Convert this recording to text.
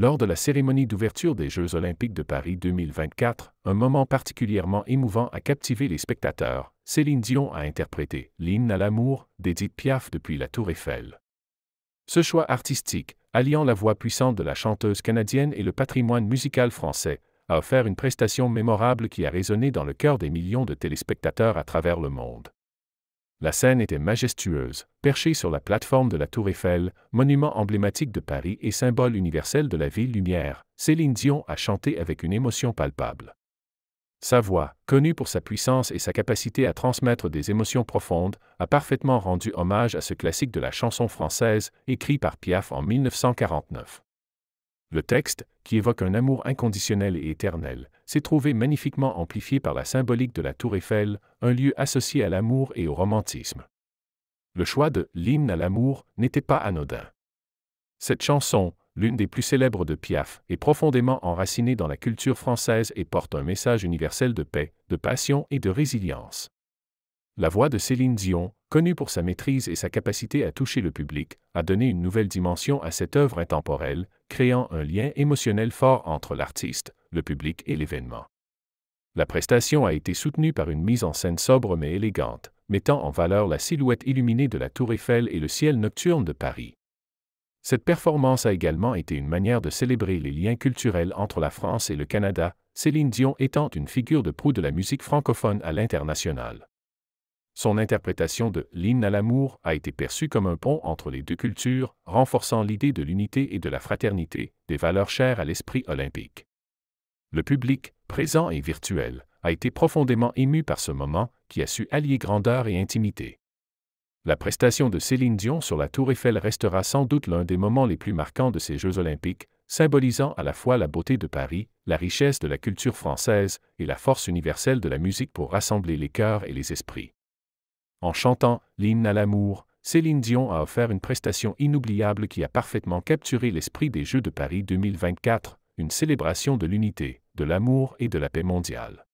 Lors de la cérémonie d'ouverture des Jeux olympiques de Paris 2024, un moment particulièrement émouvant a captivé les spectateurs. Céline Dion a interprété L'hymne à l'amour d'Edith Piaf depuis la Tour Eiffel. Ce choix artistique, alliant la voix puissante de la chanteuse canadienne et le patrimoine musical français, a offert une prestation mémorable qui a résonné dans le cœur des millions de téléspectateurs à travers le monde. La scène était majestueuse, perchée sur la plateforme de la Tour Eiffel, monument emblématique de Paris et symbole universel de la ville lumière. Céline Dion a chanté avec une émotion palpable. Sa voix, connue pour sa puissance et sa capacité à transmettre des émotions profondes, a parfaitement rendu hommage à ce classique de la chanson française, écrit par Piaf en 1949. Le texte, qui évoque un amour inconditionnel et éternel, s'est trouvé magnifiquement amplifié par la symbolique de la Tour Eiffel, un lieu associé à l'amour et au romantisme. Le choix de L'hymne à l'amour n'était pas anodin. Cette chanson, l'une des plus célèbres de Piaf, est profondément enracinée dans la culture française et porte un message universel de paix, de passion et de résilience. La voix de Céline Dion, connu pour sa maîtrise et sa capacité à toucher le public, a donné une nouvelle dimension à cette œuvre intemporelle, créant un lien émotionnel fort entre l'artiste, le public et l'événement. La prestation a été soutenue par une mise en scène sobre mais élégante, mettant en valeur la silhouette illuminée de la tour Eiffel et le ciel nocturne de Paris. Cette performance a également été une manière de célébrer les liens culturels entre la France et le Canada, Céline Dion étant une figure de proue de la musique francophone à l'international son interprétation de L'hymne à l'amour a été perçue comme un pont entre les deux cultures, renforçant l'idée de l'unité et de la fraternité, des valeurs chères à l'esprit olympique. Le public, présent et virtuel, a été profondément ému par ce moment qui a su allier grandeur et intimité. La prestation de Céline Dion sur la Tour Eiffel restera sans doute l'un des moments les plus marquants de ces Jeux olympiques, symbolisant à la fois la beauté de Paris, la richesse de la culture française et la force universelle de la musique pour rassembler les cœurs et les esprits. En chantant l'hymne à l'amour, Céline Dion a offert une prestation inoubliable qui a parfaitement capturé l'esprit des Jeux de Paris 2024, une célébration de l'unité, de l'amour et de la paix mondiale.